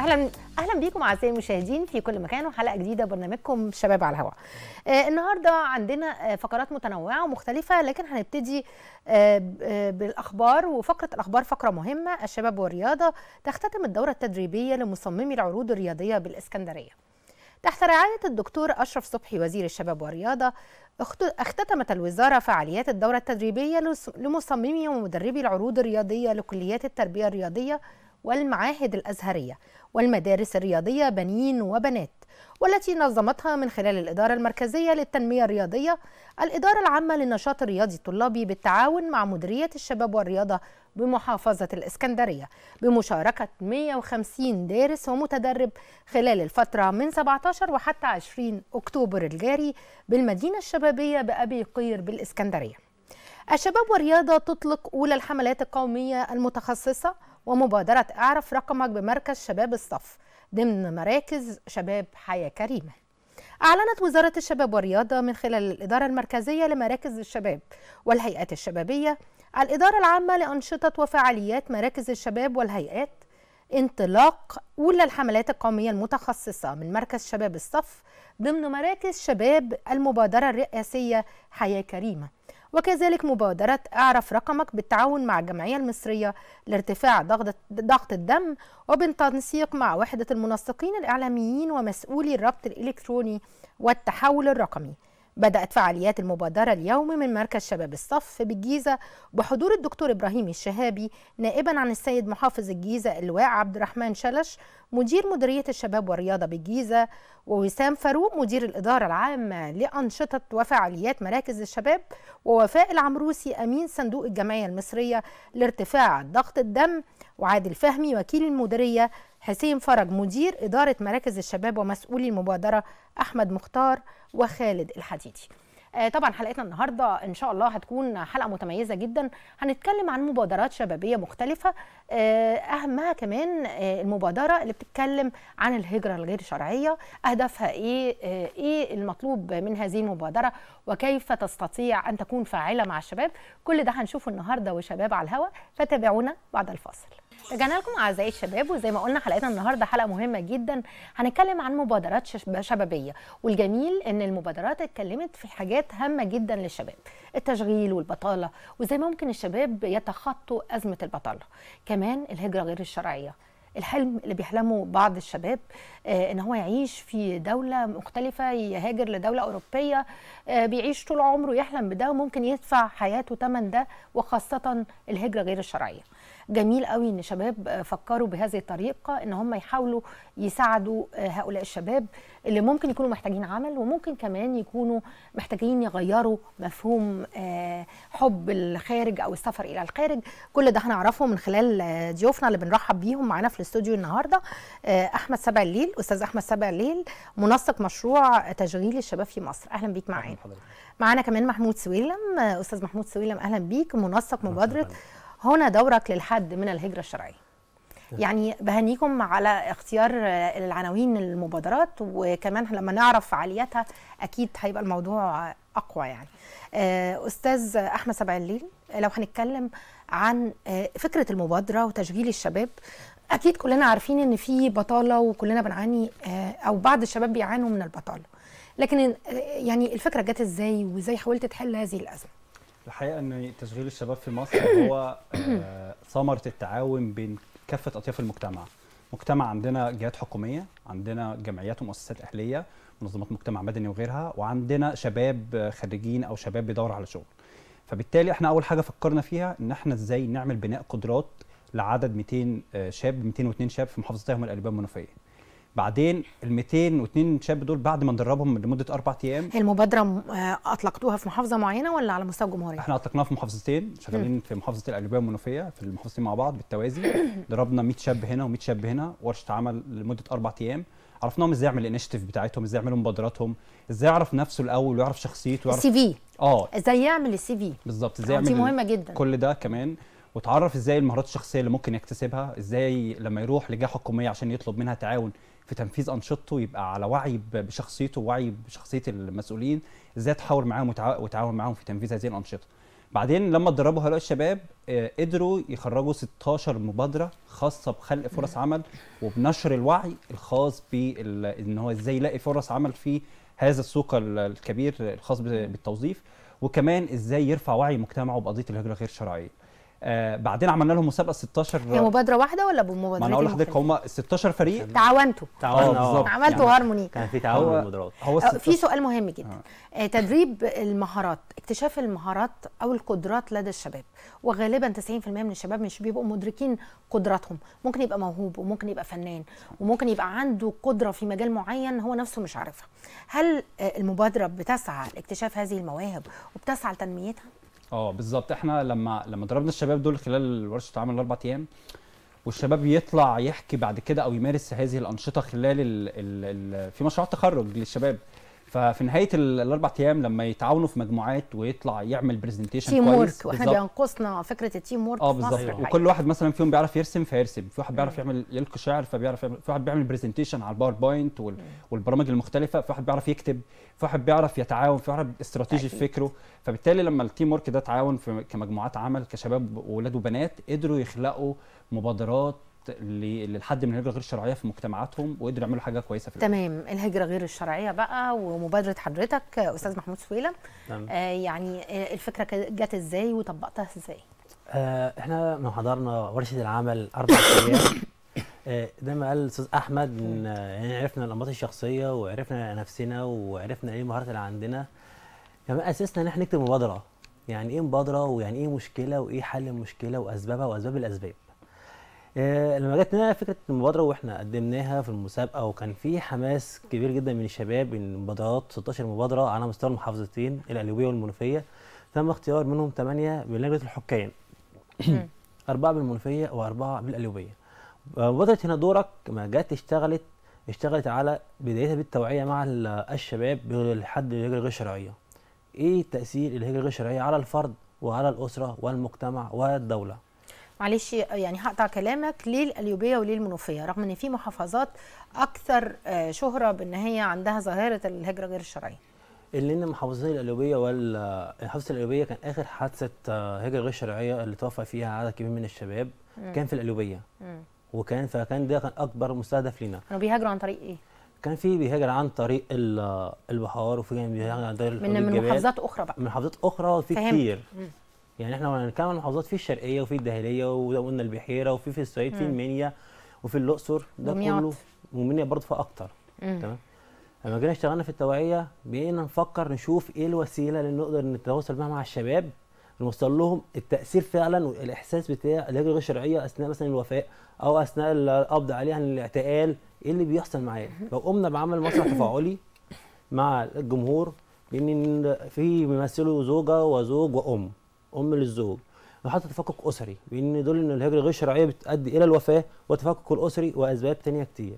اهلا اهلا بيكم اعزائي المشاهدين في كل مكان وحلقه جديده برنامجكم شباب على الهواء. آه النهارده عندنا آه، فقرات متنوعه ومختلفه لكن هنبتدي آه بالاخبار وفقره الاخبار فقره مهمه الشباب والرياضه تختتم الدوره التدريبيه لمصممي العروض الرياضيه بالاسكندريه. تحت رعاية الدكتور أشرف صبحي وزير الشباب والرياضة اختتمت الوزارة فعاليات الدورة التدريبية لمصممي ومدربي العروض الرياضية لكليات التربية الرياضية والمعاهد الأزهرية والمدارس الرياضية بنين وبنات والتي نظمتها من خلال الإدارة المركزية للتنمية الرياضية الإدارة العامة للنشاط الرياضي الطلابي بالتعاون مع مديرية الشباب والرياضة بمحافظة الإسكندرية بمشاركة 150 دارس ومتدرب خلال الفترة من 17 وحتى 20 أكتوبر الجاري بالمدينة الشبابية بأبي قير بالإسكندرية الشباب والرياضة تطلق أولى الحملات القومية المتخصصة ومبادرة اعرف رقمك بمركز شباب الصف ضمن مراكز شباب حياة كريمة أعلنت وزارة الشباب والرياضة من خلال الإدارة المركزية لمراكز الشباب والهيئات الشبابية الإدارة العامة لأنشطة وفعاليات مراكز الشباب والهيئات انطلاق أولى الحملات القومية المتخصصة من مركز شباب الصف ضمن مراكز شباب المبادرة الرئاسية حياة كريمة وكذلك مبادرة اعرف رقمك بالتعاون مع الجمعية المصرية لارتفاع ضغط الدم وبالتنسيق مع وحدة المنسقين الإعلاميين ومسؤولي الربط الإلكتروني والتحول الرقمي بدأت فعاليات المبادرة اليوم من مركز شباب الصف بالجيزة بحضور الدكتور إبراهيم الشهابي نائبا عن السيد محافظ الجيزة اللواء عبد الرحمن شلش مدير مديرية الشباب والرياضة بالجيزة ووسام فاروق مدير الإدارة العامة لأنشطة وفعاليات مراكز الشباب ووفاء العمروسي أمين صندوق الجمعية المصرية لارتفاع ضغط الدم وعادل فهمي وكيل المديرية حسين فرج مدير إدارة مراكز الشباب ومسؤولي المبادرة أحمد مختار وخالد الحديدي آه، طبعا حلقتنا النهارده ان شاء الله هتكون حلقه متميزه جدا هنتكلم عن مبادرات شبابيه مختلفه آه، اهمها كمان آه، المبادره اللي بتتكلم عن الهجره الغير شرعيه اهدافها ايه ايه المطلوب من هذه المبادره وكيف تستطيع ان تكون فاعله مع الشباب كل ده هنشوفه النهارده وشباب على الهوا فتابعونا بعد الفاصل رجعنا لكم اعزائي الشباب وزي ما قلنا حلقتنا النهارده حلقه مهمه جدا هنتكلم عن مبادرات شبابيه والجميل ان المبادرات اتكلمت في حاجات هامه جدا للشباب التشغيل والبطاله وازاي ممكن الشباب يتخطوا ازمه البطاله كمان الهجره غير الشرعيه الحلم اللي بيحلمه بعض الشباب آه ان هو يعيش في دوله مختلفه يهاجر لدوله اوروبيه آه بيعيش طول عمره يحلم بده وممكن يدفع حياته ثمن ده وخاصه الهجره غير الشرعيه جميل قوي ان شباب فكروا بهذه الطريقه ان هم يحاولوا يساعدوا هؤلاء الشباب اللي ممكن يكونوا محتاجين عمل وممكن كمان يكونوا محتاجين يغيروا مفهوم آه، حب الخارج او السفر الى الخارج كل ده هنعرفه من خلال ضيوفنا اللي بنرحب بيهم معانا في الاستوديو النهارده آه، احمد سبع الليل استاذ احمد سبع الليل منسق مشروع تشغيل الشباب في مصر اهلا بيك معانا معانا كمان محمود سويلم آه، استاذ محمود سويلم اهلا بيك منسق مبادره هنا دورك للحد من الهجرة الشرعية يعني بهنيكم على اختيار العناوين المبادرات وكمان لما نعرف فعالياتها اكيد هيبقى الموضوع اقوى يعني آه، استاذ احمد سبع الليل لو هنتكلم عن آه، فكره المبادره وتشغيل الشباب اكيد كلنا عارفين ان في بطاله وكلنا بنعاني آه، او بعض الشباب بيعانوا من البطاله لكن يعني الفكره جت ازاي وازاي حاولت تحل هذه الازمه الحقيقه ان تشغيل الشباب في مصر هو آه، ثمره التعاون بين كافه اطياف المجتمع مجتمع عندنا جهات حكوميه عندنا جمعيات ومؤسسات اهليه منظمات مجتمع مدني وغيرها وعندنا شباب خريجين او شباب بيدوروا على شغل فبالتالي احنا اول حاجه فكرنا فيها ان احنا ازاي نعمل بناء قدرات لعدد 200 آه، شاب 202 شاب في محافظتهم القليوبيه المنوفيه بعدين ال 202 شاب دول بعد ما ندربهم لمده اربع ايام هي المبادره آه، اطلقتوها في محافظه معينه ولا على مستوى الجمهوريه؟ احنا اطلقناها في محافظتين شغالين في محافظه القليوبيه والمنوفيه في المحافظتين مع بعض بالتوازي دربنا 100 شاب هنا و100 شاب هنا ورشه عمل لمده اربع ايام عرفناهم ازاي يعمل الانشيتيف بتاعتهم ازاي يعملوا مبادراتهم ازاي يعرف نفسه الاول ويعرف شخصيته ويعرف السي في اه ازاي يعمل السي في بالظبط ازاي يعمل مهمه جدا كل ده كمان وتعرف ازاي المهارات الشخصيه اللي ممكن يكتسبها ازاي لما يروح لجهه حكوميه عشان يطلب منها تعاون في تنفيذ انشطته يبقى على وعي بشخصيته ووعي بشخصيه المسؤولين ازاي تحاور معاهم وتعاون معاهم في تنفيذ هذه الانشطه بعدين لما تدربوا هؤلاء الشباب آه، قدروا يخرجوا 16 مبادره خاصه بخلق فرص عمل وبنشر الوعي الخاص بان هو ازاي يلاقي فرص عمل في هذا السوق الكبير الخاص بالتوظيف وكمان ازاي يرفع وعي مجتمعه بقضيه الهجره غير شرعيه آه بعدين عملنا لهم مسابقه 16 هي مبادره واحده ولا بمبادرتين؟ ما انا اقول لحضرتك هم 16 فريق تعاونتوا تعاونوا اه، عملتوا يعني هارموني كان في تعاون المبادرات هو آه، في سؤال مهم جدا آه. آه. تدريب المهارات اكتشاف المهارات او القدرات لدى الشباب وغالبا 90% من الشباب مش بيبقوا مدركين قدراتهم ممكن يبقى موهوب وممكن يبقى فنان وممكن يبقى عنده قدره في مجال معين هو نفسه مش عارفها هل المبادره بتسعى لاكتشاف هذه المواهب وبتسعى لتنميتها اه بالظبط احنا لما لما ضربنا الشباب دول خلال ورشه العمل الاربع ايام والشباب يطلع يحكي بعد كده او يمارس هذه الانشطه خلال ال ال ال في مشروع تخرج للشباب ففي نهايه الاربع ايام لما يتعاونوا في مجموعات ويطلع يعمل برزنتيشن تيم ورك واحنا بينقصنا فكره التيم ورك اه بالظبط وكل أيوة. واحد مثلا فيهم بيعرف يرسم فيرسم في واحد بيعرف يعمل يلقي شعر فبيعرف يعمل في واحد بيعمل برزنتيشن على الباوربوينت وال... والبرامج المختلفه في واحد بيعرف يكتب في واحد بيعرف يتعاون في واحد استراتيجي في فكره فبالتالي لما التيم ورك ده تعاون في كمجموعات عمل كشباب واولاد وبنات قدروا يخلقوا مبادرات للحد من الهجره غير الشرعيه في مجتمعاتهم وقدروا يعملوا حاجه كويسه في الوقت. تمام الهجره غير الشرعيه بقى ومبادره حضرتك استاذ محمود سويلم نعم. آه يعني آه، الفكره جت ازاي وطبقتها ازاي آه احنا لما حضرنا ورشه العمل اربع ايام آه، زي ما قال الاستاذ احمد آه، يعني عرفنا الانماط الشخصيه وعرفنا نفسنا وعرفنا ايه المهارات اللي عندنا كمان يعني اسسنا ان احنا نكتب مبادره يعني ايه مبادره ويعني ايه مشكله وايه حل المشكله واسبابها واسباب الاسباب آه، لما جت لنا فكره المبادره واحنا قدمناها في المسابقه وكان في حماس كبير جدا من الشباب ان المبادرات 16 مبادره على مستوى المحافظتين القليوبيه والمنوفيه تم اختيار منهم ثمانيه من لجنه الحكام أربعة بالمنوفيه وأربعة من آه، مبادره هنا دورك ما جت اشتغلت اشتغلت على بدايتها بالتوعيه مع الشباب لحد الهجره غير الشرعيه ايه تاثير الهجره غير الشرعيه على الفرد وعلى الاسره والمجتمع والدوله معلش يعني هقطع كلامك ليه القليوبيه وليه المنوفيه رغم ان في محافظات اكثر آه، شهره بان هي عندها ظاهره الهجره غير الشرعيه اللي ان محافظتين القليوبيه ولا محافظه القليوبيه كان اخر حادثه آه، هجره غير شرعيه اللي توفى فيها عدد كبير من الشباب مم. كان في القليوبيه وكان فكان ده كان اكبر مستهدف لينا كانوا بيهاجروا عن طريق ايه كان في بيهاجر عن طريق البحار وفي كان بيهاجر عن طريق من, من محافظات اخرى بقى من محافظات اخرى وفي كتير يعني احنا لما هنتكلم عن المحافظات في الشرقيه وفي الدهليه وقلنا البحيره وفي في الصعيد في المنيا وفي الاقصر ده دمياط. كله ومنيا برضه اكتر تمام لما جينا اشتغلنا في التوعيه بقينا نفكر نشوف ايه الوسيله اللي نقدر نتواصل بيها مع الشباب نوصل لهم التاثير فعلا والاحساس بتاع الهجره الشرعيه اثناء مثلا الوفاه او اثناء القبض عليها الاعتقال ايه اللي بيحصل لو فقمنا بعمل مسرح تفاعلي مع الجمهور بان في بيمثلوا زوجه وزوج وام ام للزوج وحتى تفكك اسري بان دول ان الهجره غير شرعيه بتؤدي الى الوفاه والتفكك الاسري واسباب تانية كتير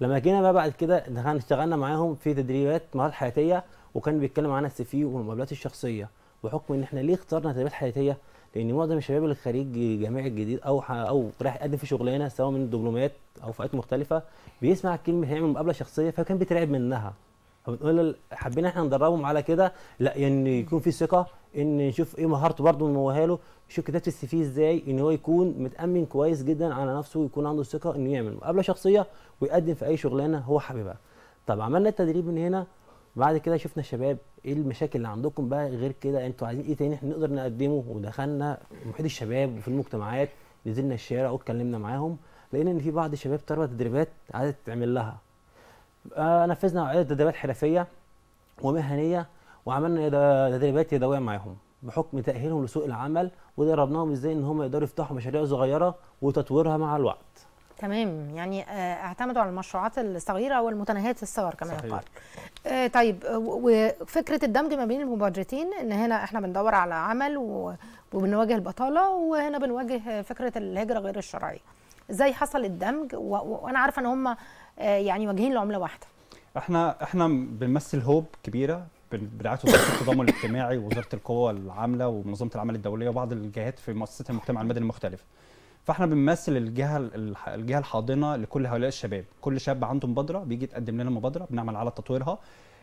لما جينا بقى بعد كده اشتغلنا معاهم في تدريبات مهارات حياتيه وكان بيتكلم عن السي في والمقابلات الشخصيه بحكم ان احنا ليه اخترنا تدريبات حياتيه لان معظم الشباب اللي خريج جامعي الجديد او او رايح يقدم في شغلانه سواء من دبلومات او فئات مختلفه بيسمع الكلمه هيعمل مقابله شخصيه فكان بيترعب منها فبنقول حابين احنا ندربهم على كده لا يعني يكون في ثقه ان نشوف ايه مهارته برضه نموها له نشوف كتابه السي في ازاي ان هو يكون متامن كويس جدا على نفسه ويكون عنده ثقه انه يعمل مقابله شخصيه ويقدم في اي شغلانه هو حاببها طب عملنا التدريب من هنا بعد كده شفنا الشباب ايه المشاكل اللي عندكم بقى غير كده انتوا عايزين ايه تاني احنا نقدر نقدمه ودخلنا محيط الشباب وفي المجتمعات نزلنا الشارع واتكلمنا معاهم لقينا ان في بعض الشباب طلبت تدريبات عايزه تعمل لها آه، نفذنا عدة تدريبات حرفية ومهنية وعملنا تدريبات يدوية معاهم بحكم تأهيلهم لسوق العمل ودربناهم ازاي ان هم يقدروا يفتحوا مشاريع صغيرة وتطويرها مع الوقت. تمام يعني آه، اعتمدوا على المشروعات الصغيره والمتناهيه الصغر كما يقال آه طيب آه، وفكره الدمج ما بين المبادرتين ان هنا احنا بندور على عمل وبنواجه البطاله وهنا بنواجه فكره الهجره غير الشرعيه ازاي حصل الدمج وانا عارفه ان هم آه، يعني واجهين لعمله واحده احنا احنا بنمثل هوب كبيره برعايه وزاره التضامن الاجتماعي ووزاره القوى العامله ومنظمه العمل الدوليه وبعض الجهات في مؤسسات المجتمع المدني المختلفه فاحنا بنمثل الجهه الجهه الحاضنه لكل هؤلاء الشباب كل شاب عنده مبادره بيجي تقدم لنا مبادره بنعمل على تطويرها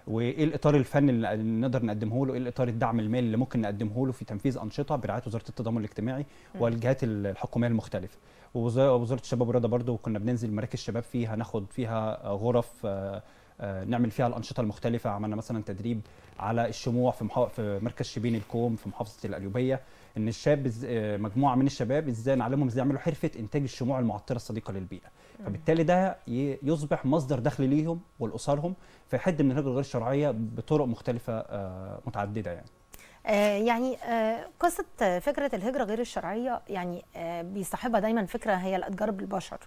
وايه الاطار الفني اللي نقدر نقدمه له ايه الاطار الدعم المالي اللي ممكن نقدمه له في تنفيذ انشطه برعايه وزاره التضامن الاجتماعي والجهات الحكوميه المختلفه ووزاره الشباب والرياضه برضو كنا بننزل مراكز شباب فيها ناخد فيها غرف آه، آه، نعمل فيها الانشطه المختلفه عملنا مثلا تدريب على الشموع في محا... في مركز شبين الكوم في محافظه الاليوبيه ان الشاب ز... آه، مجموعه من الشباب ازاي نعلمهم ازاي يعملوا حرفه انتاج الشموع المعطره الصديقه للبيئه فبالتالي ده ي... يصبح مصدر دخل ليهم ولاسرهم في حد من الهجره غير الشرعيه بطرق مختلفه متعدده يعني آه، يعني آه، قصه فكره الهجره غير الشرعيه يعني آه، بيصاحبها دايما فكره هي الاتجار بالبشر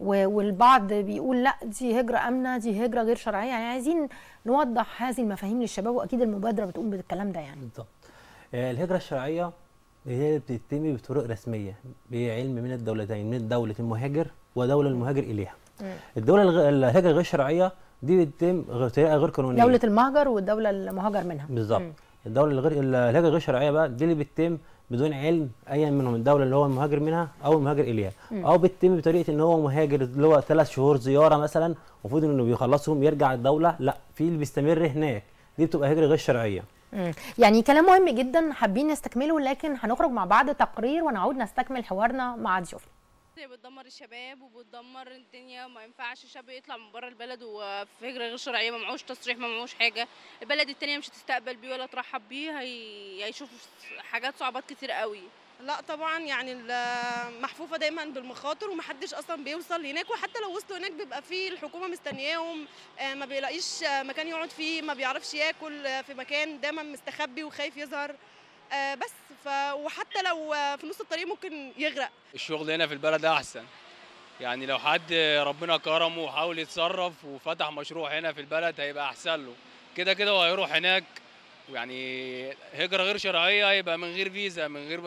والبعض بيقول لا دي هجره امنه دي هجره غير شرعيه يعني عايزين نوضح هذه المفاهيم للشباب واكيد المبادره بتقوم بالكلام ده يعني بالظبط الهجره الشرعيه هي بتتم بطرق رسميه بعلم من الدولتين من دوله المهاجر ودوله المهاجر اليها الدوله الهجره غير الشرعيه دي بتتم بطريقه غير قانونيه دوله المهجر والدوله المهاجر منها بالظبط الدوله الغير الهجره غير شرعيه بقى دي اللي بتتم بدون علم ايا منهم الدوله اللي هو المهاجر منها او المهاجر اليها او بتتم بطريقه ان هو مهاجر اللي هو ثلاث شهور زياره مثلا المفروض انه بيخلصهم يرجع الدوله لا في اللي بيستمر هناك دي بتبقى هجره غير شرعيه يعني كلام مهم جدا حابين نستكمله لكن هنخرج مع بعض تقرير ونعود نستكمل حوارنا مع ضيوفنا هي بتدمر الشباب وبتدمر الدنيا وما ينفعش شاب يطلع من بره البلد وفي هجره غير شرعيه ما معهوش تصريح ما معهوش حاجه البلد التانية مش هتستقبل بيه ولا ترحب بيه هي... هيشوف حاجات صعوبات كتير قوي لا طبعا يعني محفوفه دايما بالمخاطر ومحدش اصلا بيوصل هناك وحتى لو وصلوا هناك بيبقى في الحكومه مستنياهم آه، ما بيلاقيش مكان يقعد فيه ما بيعرفش ياكل في مكان دايما مستخبي وخايف يظهر آه، بس ف وحتى لو في نص الطريق ممكن يغرق الشغل هنا في البلد احسن يعني لو حد ربنا كرمه وحاول يتصرف وفتح مشروع هنا في البلد هيبقى احسن له كده كده هو هيروح هناك ويعني هجره غير شرعيه يبقى من غير فيزا من غير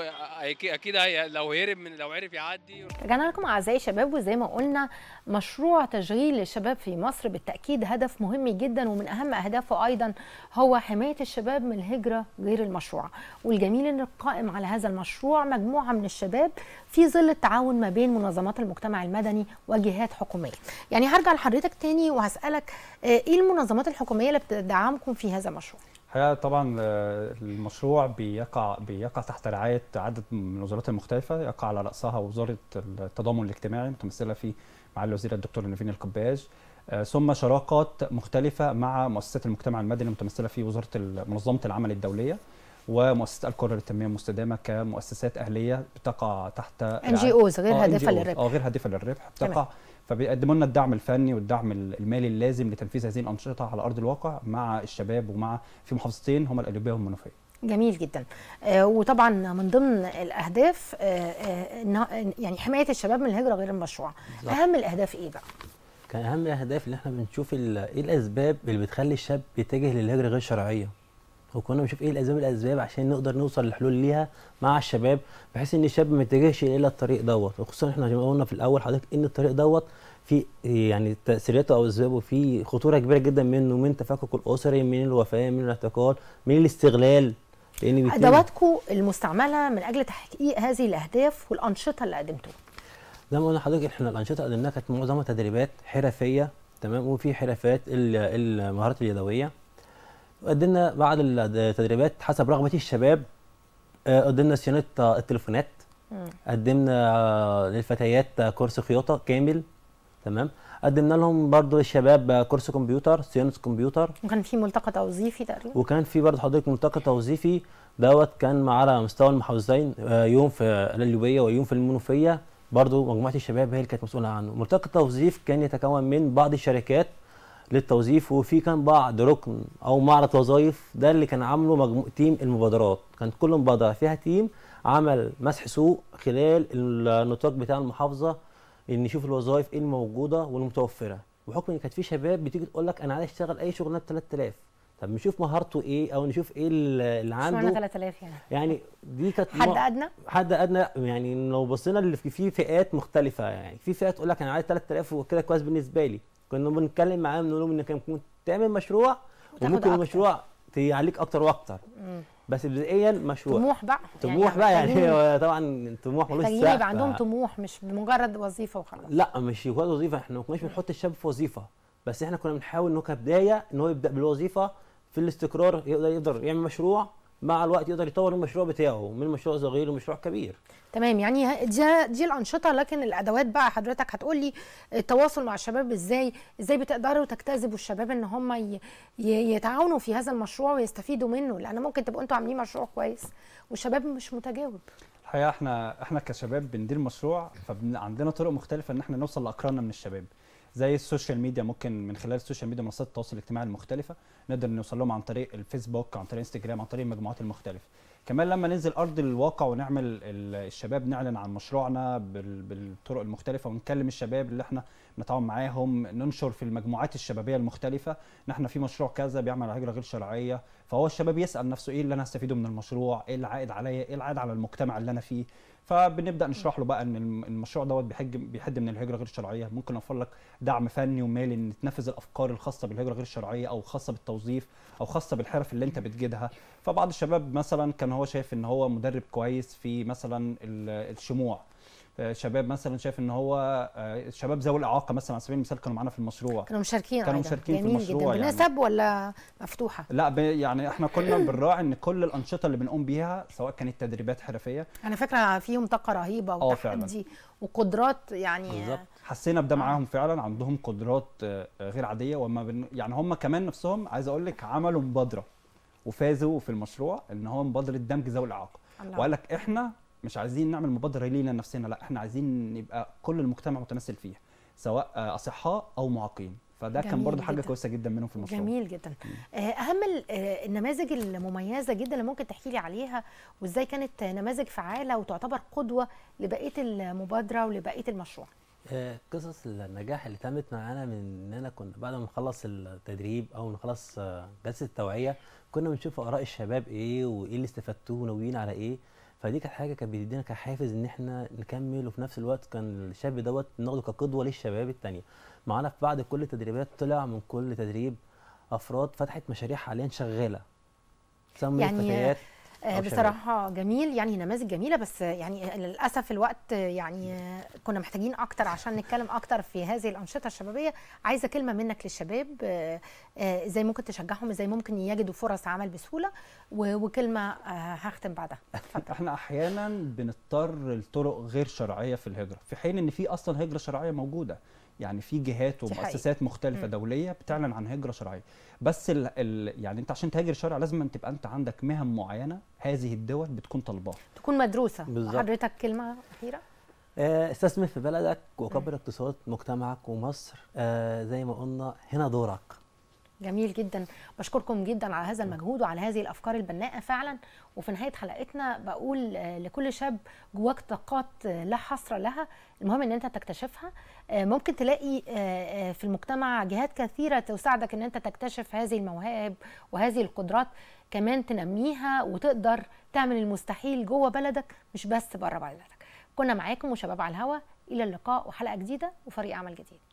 اكيد لو هرب من لو عرف يعدي رجعنا لكم اعزائي شباب وزي ما قلنا مشروع تشغيل الشباب في مصر بالتاكيد هدف مهم جدا ومن اهم اهدافه ايضا هو حمايه الشباب من الهجره غير المشروعه والجميل ان القائم على هذا المشروع مجموعه من الشباب في ظل التعاون ما بين منظمات المجتمع المدني وجهات حكوميه يعني هرجع لحضرتك تاني وهسالك آه، ايه المنظمات الحكوميه اللي بتدعمكم في هذا المشروع الحقيقه طبعا آه، المشروع بيقع بيقع تحت رعايه عدد من الوزارات المختلفه يقع على راسها وزاره التضامن الاجتماعي متمثله في معالي الوزير الدكتور نيفين القباج آه، ثم شراكات مختلفه مع مؤسسات المجتمع المدني متمثله في وزاره منظمه العمل الدوليه ومؤسسه القرى للتنميه المستدامه كمؤسسات اهليه بتقع تحت ان جي اوز غير هادفه آه، للربح اه غير هادفه للربح بتقع فبيقدموا لنا الدعم الفني والدعم المالي اللازم لتنفيذ هذه الانشطه على ارض الواقع مع الشباب ومع في محافظتين هما الاليوبيه والمنوفيه. جميل جدا آه، وطبعا من ضمن الاهداف آه، يعني حمايه الشباب من الهجره غير المشروعه اهم الاهداف ايه بقى كان اهم الاهداف اللي احنا بنشوف ايه الاسباب اللي بتخلي الشاب يتجه للهجره غير شرعيه وكنا بنشوف ايه الاسباب الاسباب عشان نقدر نوصل لحلول ليها مع الشباب بحيث ان الشاب ما يتجهش الى الطريق دوت وخصوصا احنا زي ما قلنا في الاول حضرتك ان الطريق دوت في يعني تاثيراته او اسبابه في خطوره كبيره جدا منه من تفكك الاسري من الوفاه من الاعتقال من الاستغلال لان ادواتكم المستعمله من اجل تحقيق هذه الاهداف والانشطه اللي قدمتوها زي ما قلنا لحضرتك احنا الانشطه اللي قدمناها كانت معظمها تدريبات حرفيه تمام وفي حرفات المهارات اليدويه قدمنا بعد التدريبات حسب رغبه الشباب آه، قدمنا صيانه التليفونات قدمنا آه، للفتيات كورس خياطه كامل تمام قدمنا لهم برضو للشباب كورس كمبيوتر صيانه كمبيوتر وكان في ملتقى توظيفي تقريبا وكان في برضو حضرتك ملتقى توظيفي دوت كان على مستوى المحافظين آه، يوم في القليوبيه ويوم في المنوفيه برضو مجموعه الشباب هي اللي كانت مسؤوله عنه ملتقى التوظيف كان يتكون من بعض الشركات للتوظيف وفي كان بعض ركن او معرض وظائف ده اللي كان عامله مجموع تيم المبادرات كانت كل مبادره فيها تيم عمل مسح سوق خلال النطاق بتاع المحافظه ان يشوف الوظائف ايه الموجوده والمتوفره وحكم ان كانت في شباب بتيجي تقول لك انا عايز اشتغل اي شغلانه ب 3000 طب نشوف مهارته ايه او نشوف ايه اللي عنده شغلانه 3000 يعني يعني دي كانت حد ادنى حد ادنى يعني لو بصينا اللي في فئات مختلفه يعني في فئات تقول لك انا عايز 3000 وكده كويس بالنسبه لي كنا بنتكلم معاهم بنقول لهم انك ممكن تعمل مشروع وممكن المشروع عليك اكتر واكتر بس بدائيا مشروع طموح بقى يعني طموح بقى يعني, يعني طبعا طموح ملوش سقف يبقى عندهم طموح مش مجرد وظيفه وخلاص لا مش مجرد وظيفه احنا ما كناش بنحط الشاب في وظيفه بس احنا كنا بنحاول ان هو كبدايه ان هو يبدا بالوظيفه في الاستقرار يقدر يقدر يعمل مشروع مع الوقت يقدر يطور المشروع بتاعه من مشروع صغير لمشروع كبير تمام يعني دي دي الانشطه لكن الادوات بقى حضرتك هتقول لي التواصل مع الشباب ازاي ازاي بتقدروا تجتذبوا الشباب ان هم يتعاونوا في هذا المشروع ويستفيدوا منه لان ممكن تبقوا انتوا عاملين مشروع كويس والشباب مش متجاوب الحقيقه احنا احنا كشباب بندير مشروع فعندنا طرق مختلفه ان احنا نوصل لاقراننا من الشباب زي السوشيال ميديا ممكن من خلال السوشيال ميديا منصات التواصل الاجتماعي المختلفه نقدر نوصل لهم عن طريق الفيسبوك عن طريق انستجرام عن طريق المجموعات المختلفه كمان لما ننزل ارض الواقع ونعمل الشباب نعلن عن مشروعنا بالطرق المختلفه ونكلم الشباب اللي احنا بنتعاون معاهم ننشر في المجموعات الشبابيه المختلفه ان احنا في مشروع كذا بيعمل هجره غير شرعيه فهو الشباب يسال نفسه ايه اللي انا هستفيده من المشروع ايه العائد عليا ايه العائد على المجتمع اللي انا فيه فبنبدا نشرح له بقى ان المشروع دوت بيحج بيحد من الهجره غير الشرعيه ممكن اوفر لك دعم فني ومالي ان تنفذ الافكار الخاصه بالهجره غير الشرعيه او خاصه بالتوظيف او خاصه بالحرف اللي انت بتجدها فبعض الشباب مثلا كان هو شايف ان هو مدرب كويس في مثلا الشموع آه، شباب مثلا شايف ان هو آه، شباب ذوي الاعاقه مثلا على سبيل المثال كانوا معانا في المشروع كانوا مشاركين كانوا مشاركين في المشروع جدا. يعني. بنسب يعني. ولا مفتوحه لا يعني احنا كنا بنراعي ان كل الانشطه اللي بنقوم بيها سواء كانت تدريبات حرفيه انا فاكره فيهم طاقه رهيبه آه، وتحدي وقدرات يعني بالظبط حسينا بده معاهم فعلا عندهم قدرات غير عاديه وما بن... يعني هم كمان نفسهم عايز اقول لك عملوا مبادره وفازوا في المشروع ان هو مبادره دمج ذوي الاعاقه وقال لك احنا مش عايزين نعمل مبادره لينا لنفسنا لا احنا عايزين يبقى كل المجتمع متمثل فيها سواء اصحاء او معاقين فده كان برضه حاجه كويسه جدا منهم في المشروع جميل جدا آه، اهم آه، النماذج المميزه جدا اللي ممكن تحكي لي عليها وازاي كانت نماذج فعاله وتعتبر قدوه لبقيه المبادره ولبقيه المشروع آه، قصص النجاح اللي تمت معانا من اننا كنا بعد ما نخلص التدريب او نخلص جلسه التوعيه كنا بنشوف اراء الشباب ايه وايه اللي استفدتوه وناويين على ايه فدي كانت حاجه كانت بتدينا كحافز ان احنا نكمل وفي نفس الوقت كان الشاب دوت ناخده كقدوه للشباب التانية معانا في بعد كل التدريبات طلع من كل تدريب افراد فتحت مشاريع حاليا شغاله سمي يعني الفتيات بصراحه جميل يعني نماذج جميله بس يعني للاسف الوقت يعني كنا محتاجين اكتر عشان نتكلم اكتر في هذه الانشطه الشبابيه عايزه كلمه منك للشباب آه، ازاي ممكن تشجعهم ازاي ممكن يجدوا فرص عمل بسهوله وكلمه آه، هختم بعدها احنا احيانا بنضطر لطرق غير شرعيه في الهجره في حين ان في اصلا هجره شرعيه موجوده يعني في جهات ومؤسسات مختلفه دوليه بتعلن عن هجره شرعيه بس الـ الـ يعني انت عشان تهاجر شرعي لازم أن تبقى انت عندك مهن معينه هذه الدول بتكون طالباها تكون مدروسه بالزبط. حضرتك كلمه اخيره آه، استثمر في بلدك وكبر اقتصاد مجتمعك ومصر آه، زي ما قلنا هنا دورك جميل جدا بشكركم جدا على هذا المجهود وعلى هذه الافكار البناءه فعلا وفي نهايه حلقتنا بقول آه، لكل شاب جواك طاقات آه، لا حصر لها المهم ان انت تكتشفها آه، ممكن تلاقي في المجتمع جهات كثيره تساعدك ان انت تكتشف هذه المواهب وهذه القدرات كمان تنميها وتقدر تعمل المستحيل جوه بلدك مش بس بره بلدك كنا معاكم وشباب على الهوا الى اللقاء وحلقه جديده وفريق عمل جديد